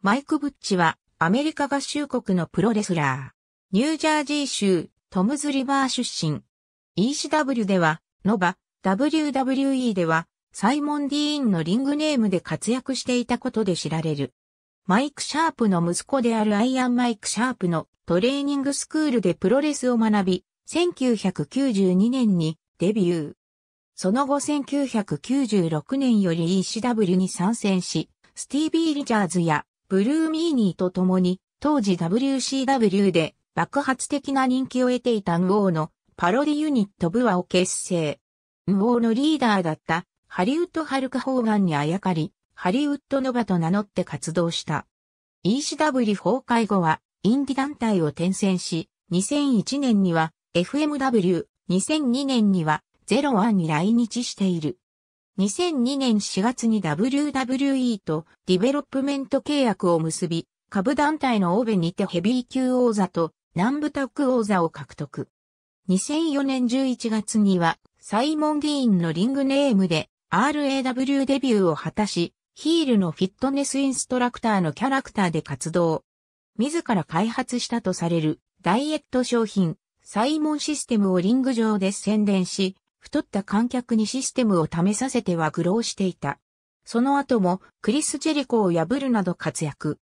マイク・ブッチはアメリカ合衆国のプロレスラー。ニュージャージー州トムズ・リバー出身。ECW では、ノバ、WWE では、サイモン・ディーンのリングネームで活躍していたことで知られる。マイク・シャープの息子であるアイアン・マイク・シャープのトレーニングスクールでプロレスを学び、1992年にデビュー。その後1996年より ECW に参戦し、スティービー・リジャーズやブルーミーニーと共に、当時 WCW で爆発的な人気を得ていたンウーのパロディユニットブアを結成。ンウーのリーダーだったハリウッド・ハルカ・ホーガンにあやかり、ハリウッド・ノバと名乗って活動した。ECW 崩壊後は、インディ団体を転戦し、2001年には FMW、2002年にはゼロワンに来日している。2002年4月に WWE とディベロップメント契約を結び、株団体のオーベにてヘビー級王座と南部タック王座を獲得。2004年11月には、サイモン・ディーンのリングネームで RAW デビューを果たし、ヒールのフィットネスインストラクターのキャラクターで活動。自ら開発したとされるダイエット商品、サイモンシステムをリング上で宣伝し、太った観客にシステムを試させては苦労していた。その後もクリス・ジェリコを破るなど活躍。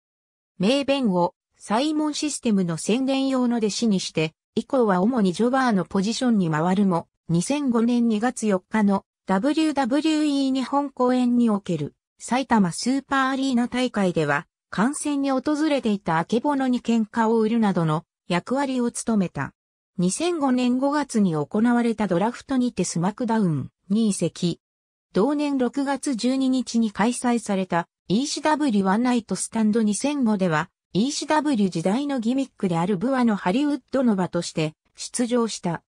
名弁をサイモンシステムの宣伝用の弟子にして、以降は主にジョバーのポジションに回るも、2005年2月4日の WWE 日本公演における埼玉スーパーアリーナ大会では、観戦に訪れていたあけぼのに喧嘩を売るなどの役割を務めた。2005年5月に行われたドラフトにてスマクダウンに移籍。同年6月12日に開催された ECW ワンナイトスタンド2005では ECW 時代のギミックであるブアのハリウッドの場として出場した。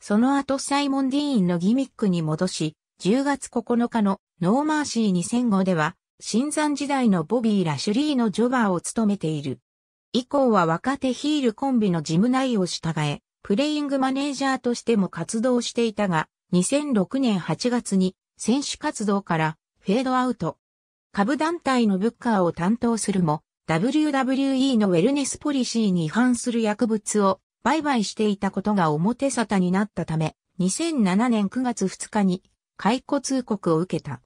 その後サイモン・ディーンのギミックに戻し、10月9日のノーマーシー2005では、新山時代のボビー・ラシュリーのジョバーを務めている。以降は若手ヒールコンビのジム内を従え、プレイングマネージャーとしても活動していたが、2006年8月に選手活動からフェードアウト。株団体のブッカーを担当するも、WWE のウェルネスポリシーに違反する薬物を売買していたことが表沙汰になったため、2007年9月2日に解雇通告を受けた。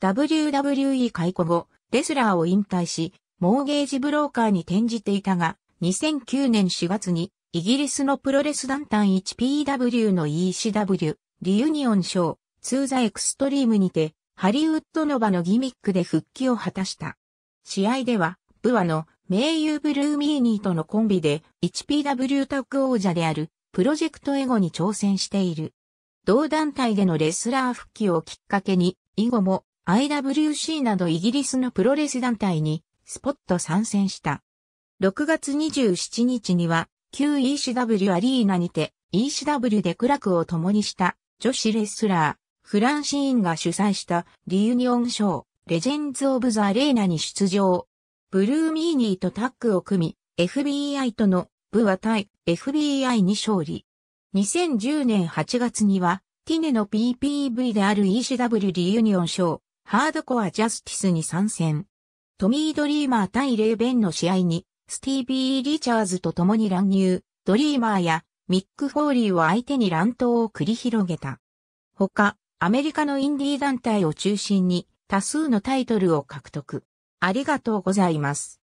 WWE 解雇後、レスラーを引退し、モーゲージブローカーに転じていたが、2009年4月にイギリスのプロレス団体 1PW の ECW、リユニオンショー、ツーザエクストリームにて、ハリウッドノバのギミックで復帰を果たした。試合では、ブアの名優ブルーミーニーとのコンビで 1PW タッグ王者であるプロジェクトエゴに挑戦している。同団体でのレスラー復帰をきっかけに、以後も IWC などイギリスのプロレス団体にスポット参戦した。6月27日には旧 ECW アリーナにて ECW で苦楽を共にした女子レスラー、フランシーンが主催したリユニオンショー、レジェンズ・オブ・ザ・アレーナに出場。ブルーミーニーとタッグを組み、FBI との部は対 FBI に勝利。2010年8月には、ティネの PPV である ECW リユニオンショー、ハードコアジャスティスに参戦。トミー・ドリーマー対レーベンの試合にスティービー・リチャーズと共に乱入、ドリーマーやミック・フォーリーを相手に乱闘を繰り広げた。他、アメリカのインディー団体を中心に多数のタイトルを獲得。ありがとうございます。